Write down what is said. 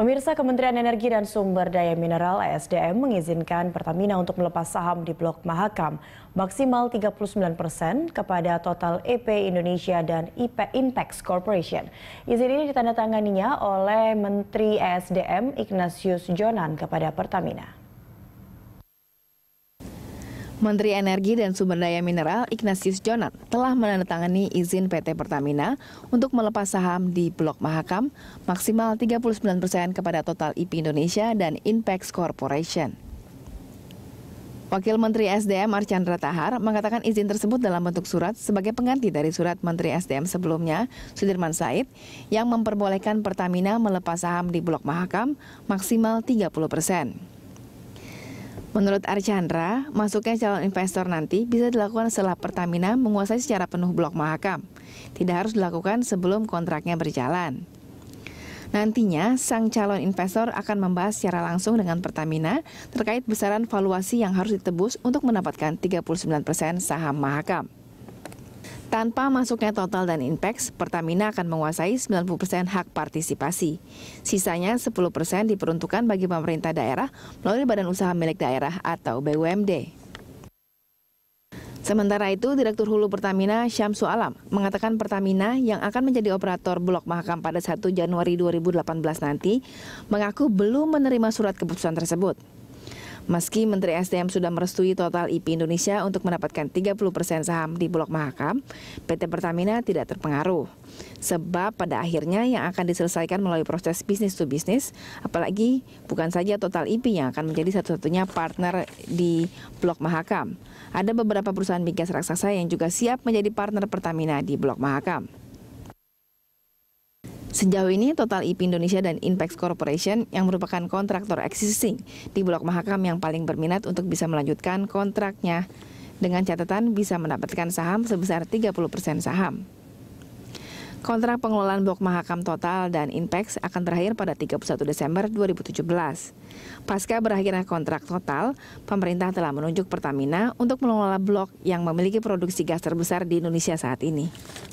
Pemirsa Kementerian Energi dan Sumber Daya Mineral (ESDM) mengizinkan Pertamina untuk melepas saham di Blok Mahakam maksimal 39 persen kepada total EP Indonesia dan IP Impex Corporation. Izin ini ditandatanganinya oleh Menteri ESDM Ignatius Jonan kepada Pertamina. Menteri Energi dan Sumber Daya Mineral Ignatius Jonan telah menandatangani izin PT Pertamina untuk melepas saham di Blok Mahakam maksimal 39 persen kepada total IP Indonesia dan Inpex Corporation. Wakil Menteri SDM Archandra Tahar mengatakan izin tersebut dalam bentuk surat sebagai pengganti dari surat Menteri SDM sebelumnya, Sudirman Said, yang memperbolehkan Pertamina melepas saham di Blok Mahakam maksimal 30 persen. Menurut Archandra, masuknya calon investor nanti bisa dilakukan setelah Pertamina menguasai secara penuh Blok Mahakam. Tidak harus dilakukan sebelum kontraknya berjalan. Nantinya, sang calon investor akan membahas secara langsung dengan Pertamina terkait besaran valuasi yang harus ditebus untuk mendapatkan 39 persen saham Mahakam. Tanpa masuknya Total dan Inpex, Pertamina akan menguasai 90% hak partisipasi. Sisanya 10% diperuntukkan bagi pemerintah daerah melalui Badan Usaha Milik Daerah atau BUMD. Sementara itu, Direktur Hulu Pertamina Syamsu Alam mengatakan Pertamina yang akan menjadi operator Blok Mahakam pada 1 Januari 2018 nanti mengaku belum menerima surat keputusan tersebut. Meski Menteri SDM sudah merestui total IP Indonesia untuk mendapatkan 30 persen saham di Bulog Mahakam, PT Pertamina tidak terpengaruh. Sebab pada akhirnya yang akan diselesaikan melalui proses bisnis to bisnis, apalagi bukan saja total IP yang akan menjadi satu-satunya partner di Blok Mahakam. Ada beberapa perusahaan migas raksasa yang juga siap menjadi partner Pertamina di Blok Mahakam. Sejauh ini total IP Indonesia dan Inpex Corporation yang merupakan kontraktor existing di Blok Mahakam yang paling berminat untuk bisa melanjutkan kontraknya dengan catatan bisa mendapatkan saham sebesar 30% saham. Kontrak pengelolaan Blok Mahakam total dan Inpex akan terakhir pada 31 Desember 2017. Pasca berakhirnya kontrak total, pemerintah telah menunjuk Pertamina untuk mengelola blok yang memiliki produksi gas terbesar di Indonesia saat ini.